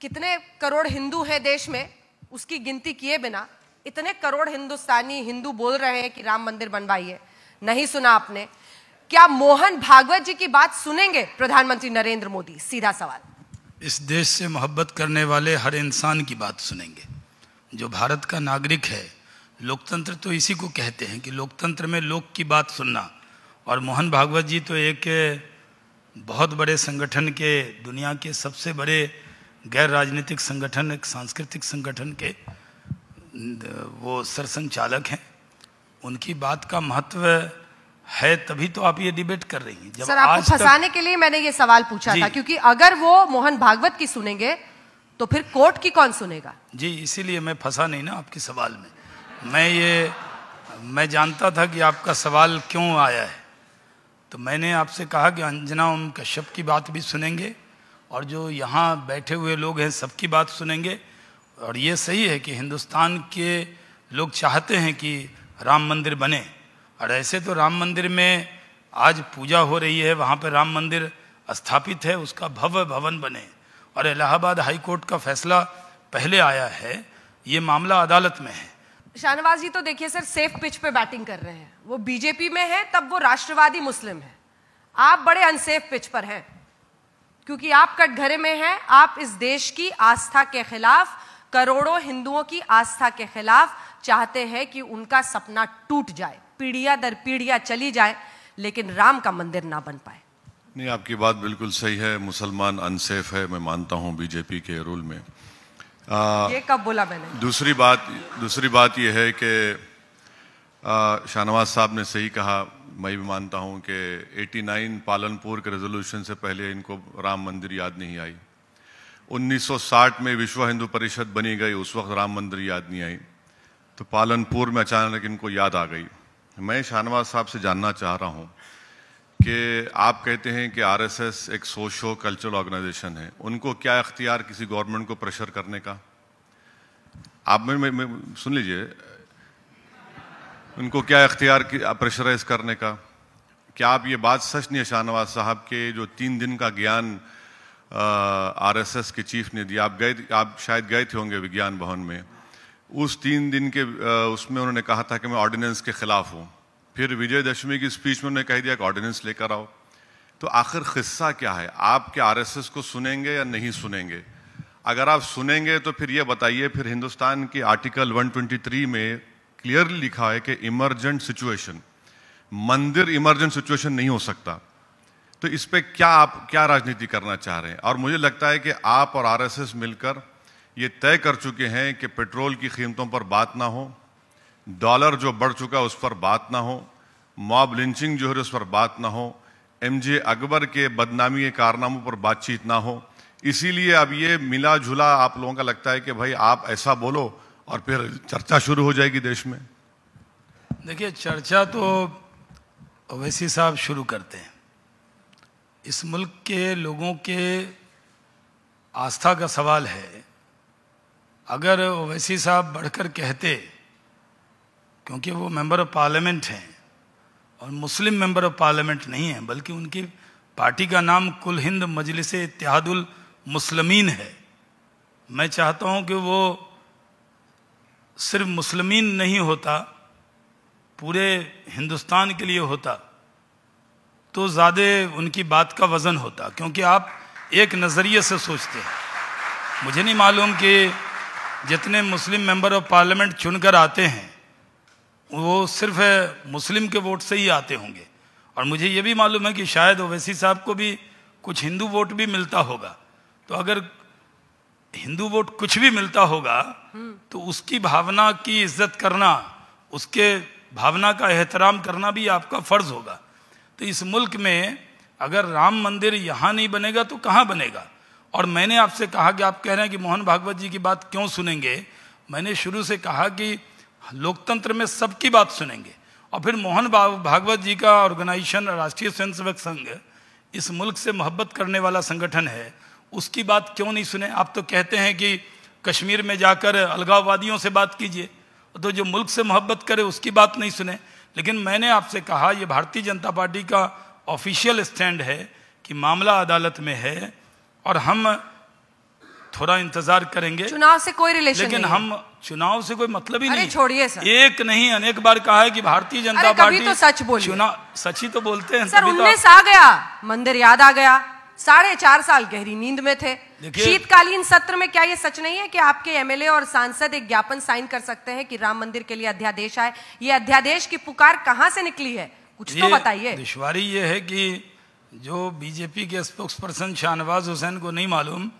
कितने करोड़ हिंदू हैं देश में उसकी गिनती किए बिना इतने करोड़ हिंदुस्तानी हिंदू बोल रहे हैं कि राम मंदिर बनवाइए नहीं सुना आपने क्या मोहन भागवत जी की बात सुनेंगे प्रधानमंत्री नरेंद्र मोदी सीधा सवाल इस देश से मोहब्बत करने वाले हर इंसान की बात सुनेंगे जो भारत का नागरिक है लोकतंत्र तो इसी को कहते हैं कि लोकतंत्र में लोक की बात सुनना और मोहन भागवत जी तो एक बहुत बड़े संगठन के दुनिया के सबसे बड़े गैर राजनीतिक संगठन एक सांस्कृतिक संगठन के वो सरसंचालक हैं उनकी बात का महत्व है तभी तो आप ये डिबेट कर रही हैं जब सर आपको फंसाने तक... के लिए मैंने ये सवाल पूछा था क्योंकि अगर वो मोहन भागवत की सुनेंगे तो फिर कोर्ट की कौन सुनेगा जी इसीलिए मैं फंसा नहीं ना आपके सवाल में मैं ये मैं जानता था कि आपका सवाल क्यों आया है तो मैंने आपसे कहा कि अंजना ओम कश्यप की बात भी सुनेंगे और जो यहाँ बैठे हुए लोग हैं सबकी बात सुनेंगे और ये सही है कि हिंदुस्तान के लोग चाहते हैं कि राम मंदिर बने और ऐसे तो राम मंदिर में आज पूजा हो रही है वहाँ पर राम मंदिर स्थापित है उसका भव्य भवन बने और इलाहाबाद हाई कोर्ट का फैसला पहले आया है ये मामला अदालत में है शाहनवाज जी तो देखिए सर सेफ पिच पे बैटिंग कर रहे हैं वो बीजेपी में है तब वो राष्ट्रवादी मुस्लिम है आप बड़े अनसेफ पिच पर हैं क्योंकि आप कटघरे में हैं आप इस देश की आस्था के खिलाफ करोड़ों हिंदुओं की आस्था के खिलाफ चाहते हैं कि उनका सपना टूट जाए पीढ़िया दर पीढ़िया चली जाए लेकिन राम का मंदिर ना बन पाए नहीं आपकी बात बिल्कुल सही है मुसलमान अनसेफ है मैं मानता हूँ बीजेपी के रूल में आ, ये कब बोला मैंने दूसरी बात दूसरी बात यह है कि शाहनवाज साहब ने सही कहा मैं भी मानता हूं कि 89 पालनपुर के रेजोल्यूशन से पहले इनको राम मंदिर याद नहीं आई 1960 में विश्व हिंदू परिषद बनी गई उस वक्त राम मंदिर याद नहीं आई तो पालनपुर में अचानक इनको याद आ गई मैं शाहनवाज साहब से जानना चाह रहा हूँ कि आप कहते हैं कि आरएसएस एक सोशो कल्चरल ऑर्गेनाइजेशन है उनको क्या इख्तियार किसी गवर्नमेंट को प्रेशर करने का आप में, में, में सुन लीजिए उनको क्या इख्तियार प्रेशराइज करने का क्या आप ये बात सच नहीं है शाहनवाज साहब के जो तीन दिन का ज्ञान आरएसएस के चीफ ने दिया आप गए आप शायद गए थे होंगे विज्ञान भवन में उस तीन दिन के उसमें उन्होंने कहा था कि मैं ऑर्डिनेंस के ख़िलाफ़ हूँ फिर विजयदशमी की स्पीच में उन्होंने कह दिया कि ऑर्डिनेंस लेकर आओ तो आखिर किस्सा क्या है आप क्या एस को सुनेंगे या नहीं सुनेंगे अगर आप सुनेंगे तो फिर ये बताइए फिर हिंदुस्तान के आर्टिकल 123 में क्लियरली लिखा है कि इमरजेंट सिचुएशन मंदिर इमरजेंट सिचुएशन नहीं हो सकता तो इस पर क्या आप क्या राजनीति करना चाह रहे हैं और मुझे लगता है कि आप और आरएसएस मिलकर ये तय कर चुके हैं कि पेट्रोल की कीमतों पर बात ना हो डॉलर जो बढ़ चुका है उस पर बात ना हो मॉब लिंचिंग जो है उस पर बात ना हो एम जे अकबर के बदनामी के कारनामों पर बातचीत ना हो इसीलिए अब ये मिला जुला आप लोगों का लगता है कि भाई आप ऐसा बोलो और फिर चर्चा शुरू हो जाएगी देश में देखिए चर्चा तो अवैसी साहब शुरू करते हैं इस मुल्क के लोगों के आस्था का सवाल है अगर ओवैसी साहब बढ़कर कहते क्योंकि वो मेंबर ऑफ पार्लियामेंट हैं और मुस्लिम मेंबर ऑफ पार्लियामेंट नहीं हैं बल्कि उनकी पार्टी का नाम कुल हिंद मजलिस इतिहादुल मुसलमीन है मैं चाहता हूं कि वो सिर्फ मुस्लिम नहीं होता पूरे हिंदुस्तान के लिए होता तो ज़्यादा उनकी बात का वज़न होता क्योंकि आप एक नज़रिए से सोचते हैं मुझे नहीं मालूम कि जितने मुस्लिम मेंबर ऑफ पार्लियामेंट चुनकर आते हैं वो सिर्फ मुस्लिम के वोट से ही आते होंगे और मुझे ये भी मालूम है कि शायद ओवैसी साहब को भी कुछ हिंदू वोट भी मिलता होगा तो अगर हिंदू वोट कुछ भी मिलता होगा तो उसकी भावना की इज्जत करना उसके भावना का एहतराम करना भी आपका फर्ज होगा तो इस मुल्क में अगर राम मंदिर यहाँ नहीं बनेगा तो कहाँ बनेगा और मैंने आपसे कहा कि आप कह रहे हैं कि मोहन भागवत जी की बात क्यों सुनेंगे मैंने शुरू से कहा कि लोकतंत्र में सबकी बात सुनेंगे और फिर मोहन भागवत जी का ऑर्गेनाइजेशन राष्ट्रीय स्वयंसेवक संघ इस मुल्क से मोहब्बत करने वाला संगठन है उसकी बात क्यों नहीं सुने आप तो कहते हैं कि कश्मीर में जाकर अलगाववादियों से बात कीजिए तो जो मुल्क से मोहब्बत करे उसकी बात नहीं सुने लेकिन मैंने आपसे कहा ये भारतीय जनता पार्टी का ऑफिशियल स्टैंड है कि मामला अदालत में है और हम थोड़ा इंतजार करेंगे चुनाव से कोई रिलेशन लेकिन नहीं हम चुनाव से कोई मतलब ही नहीं छोड़िए सर एक नहीं अनेक बार कहा है कि भारतीय जनता पार्टी तो सच बोल चुनाव सच ही तो बोलते हैं सर तो आ गया मंदिर याद आ गया साढ़े चार साल गहरी नींद में थे शीतकालीन सत्र में क्या ये सच नहीं है कि आपके एमएलए और सांसद एक ज्ञापन साइन कर सकते हैं कि राम मंदिर के लिए अध्यादेश आए ये अध्यादेश की पुकार कहाँ से निकली है कुछ तो बताइए दुश्वारी ये है की जो बीजेपी के स्पोक्स पर्सन शाहनवाज हुसैन को नहीं मालूम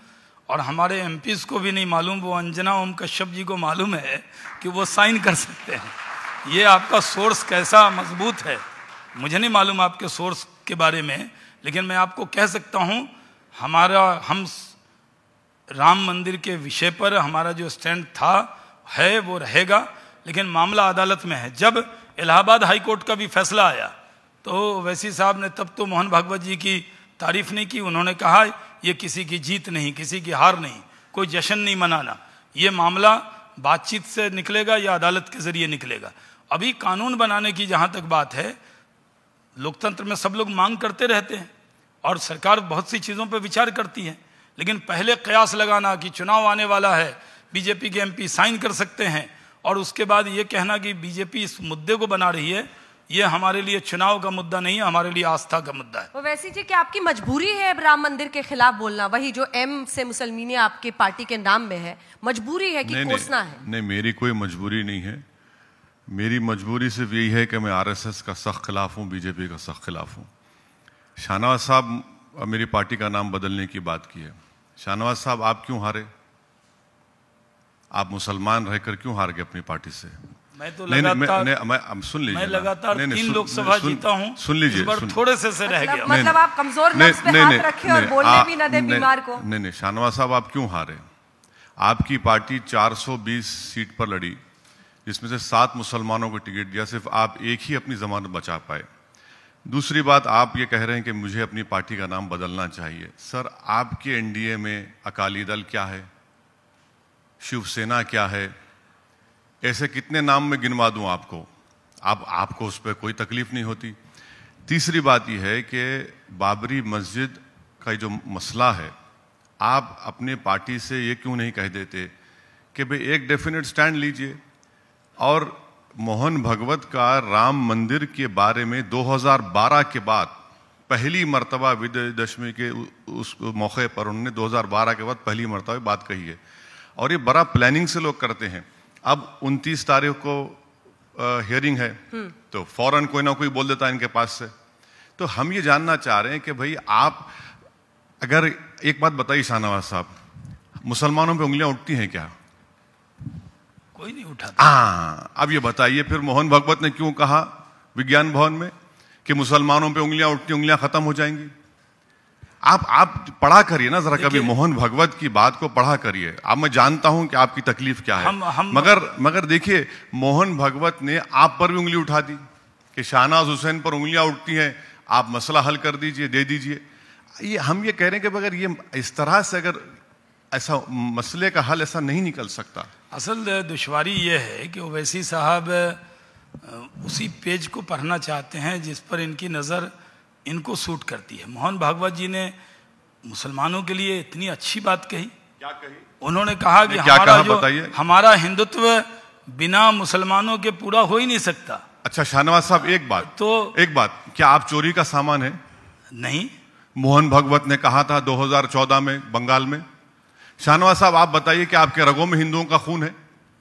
और हमारे एम को भी नहीं मालूम वो अंजना ओम कश्यप जी को मालूम है कि वो साइन कर सकते हैं ये आपका सोर्स कैसा मजबूत है मुझे नहीं मालूम आपके सोर्स के बारे में लेकिन मैं आपको कह सकता हूँ हमारा हम राम मंदिर के विषय पर हमारा जो स्टैंड था है वो रहेगा लेकिन मामला अदालत में है जब इलाहाबाद हाई कोर्ट का भी फैसला आया तो वैसी साहब ने तब तो मोहन भागवत जी की तारीफ नहीं की उन्होंने कहा ये किसी की जीत नहीं किसी की हार नहीं कोई जश्न नहीं मनाना ये मामला बातचीत से निकलेगा या अदालत के ज़रिए निकलेगा अभी कानून बनाने की जहाँ तक बात है लोकतंत्र में सब लोग मांग करते रहते हैं और सरकार बहुत सी चीज़ों पर विचार करती है लेकिन पहले कयास लगाना कि चुनाव आने वाला है बीजेपी के एमपी साइन कर सकते हैं और उसके बाद ये कहना कि बीजेपी इस मुद्दे को बना रही है ये हमारे लिए चुनाव का मुद्दा नहीं है हमारे लिए आस्था का मुद्दा है वैसे जी क्या आपकी मजबूरी है राम मंदिर के खिलाफ बोलना वही जो एम से मुसलमिनी आपके पार्टी के नाम में है मजबूरी है कि कोसना है नहीं मेरी कोई मजबूरी नहीं है मेरी मजबूरी सिर्फ यही है कि मैं आरएसएस का सख्त खिलाफ हूँ बीजेपी का सख्त खिलाफ हूँ शाहनवाज साहब मेरी पार्टी का नाम बदलने की बात की है शाहनवाज साहब आप क्यों हारे आप मुसलमान रहकर क्यों हार गए अपनी पार्टी से मैं तो लगातार मैं, मैं, मैं, सुन लीजिए मैं लगातार नहीं, तीन लोकसभा जीता हूं सुन लीजिए थोड़े से से रह मतलब गया मतलब आप कमजोर पे हाथ रखे और बोलने भी ना दे बीमार को नहीं नहीं शाहनवाज साहब आप क्यों हारे आपकी पार्टी 420 सीट पर लड़ी जिसमें से सात मुसलमानों को टिकट दिया सिर्फ आप एक ही अपनी जमानत बचा पाए दूसरी बात आप ये कह रहे हैं कि मुझे अपनी पार्टी का नाम बदलना चाहिए सर आपके एनडीए में अकाली दल क्या है शिवसेना क्या है ऐसे कितने नाम में गिनवा दूं आपको आप आपको उस पर कोई तकलीफ नहीं होती तीसरी बात यह है कि बाबरी मस्जिद का जो मसला है आप अपने पार्टी से ये क्यों नहीं कह देते कि भाई एक डेफिनेट स्टैंड लीजिए और मोहन भगवत का राम मंदिर के बारे में 2012 के बाद पहली मरतबा विजयदशमी के उस मौके पर उन्होंने 2012 के बाद पहली मरतबा बात कही है और ये बड़ा प्लानिंग से लोग करते हैं अब 29 तारीख को हियरिंग है हम्म। तो फौरन कोई ना कोई बोल देता है इनके पास से तो हम ये जानना चाह रहे हैं कि भाई आप अगर एक बात बताइए शाहनवाज साहब मुसलमानों पे उंगलियां उठती हैं क्या कोई नहीं उठाता हाँ अब ये बताइए फिर मोहन भगवत ने क्यों कहा विज्ञान भवन में कि मुसलमानों पे उंगलियां उठती उंगलियां खत्म हो जाएंगी आप आप पढ़ा करिए ना जरा कभी मोहन भगवत की बात को पढ़ा करिए आप मैं जानता हूं कि आपकी तकलीफ क्या है हम, हम, मगर मगर देखिए मोहन भगवत ने आप पर भी उंगली उठा दी कि शाहनाज हुसैन पर उंगलियां उठती हैं आप मसला हल कर दीजिए दे दीजिए ये हम ये कह रहे हैं कि मगर ये इस तरह से अगर ऐसा मसले का हल ऐसा नहीं निकल सकता असल दुशारी ये है कि ओवैसी साहब उसी पेज को पढ़ना चाहते हैं जिस पर इनकी नज़र इनको सूट करती है मोहन भागवत जी ने मुसलमानों के लिए इतनी अच्छी बात कही क्या कही उन्होंने कहा कि क्या हमारा कहा जो हमारा हिंदुत्व बिना मुसलमानों के पूरा हो ही नहीं सकता अच्छा शाहनवाज साहब एक बात तो एक बात क्या आप चोरी का सामान है नहीं मोहन भगवत ने कहा था 2014 में बंगाल में शाहनवाज साहब आप बताइए कि आपके रगों में हिंदुओं का खून है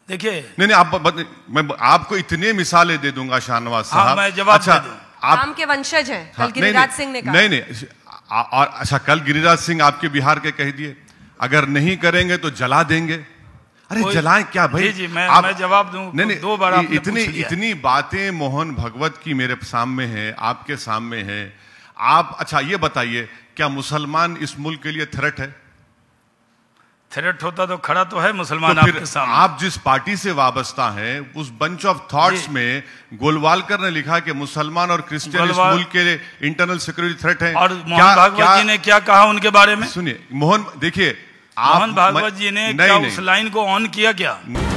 देखिए नहीं नहीं आप बत, मैं आपको इतने मिसालें दे दूंगा शाहनवाज हाँ, साहब हाँ, जवाब अच्छा आप के वंशज हैं कल हाँ, गिरिराज सिंह ने कहा नहीं नहीं और अच्छा कल गिरिराज सिंह आपके बिहार के कह दिए अगर नहीं करेंगे तो जला देंगे अरे जलाए क्या भाई जी मैं आप, मैं जवाब दूं नहीं, नहीं, दो बार आपने इतनी इतनी बातें मोहन भगवत की मेरे सामने है आपके सामने है आप अच्छा ये बताइए क्या मुसलमान इस मुल्क के लिए थ्रेट है थ्रेट होता तो खड़ा तो है मुसलमान तो आपके सामने आप जिस पार्टी से वाबस्ता है उस बंच ऑफ थॉट्स में गोलवालकर ने लिखा कि मुसलमान और क्रिश्चियन इस मुल्क के इंटरनल सिक्योरिटी थ्रेट है और मोहन भागवत जी ने क्या कहा उनके बारे में सुनिए मोहन देखिए मोहन भागवत जी ने क्या उस लाइन को ऑन किया क्या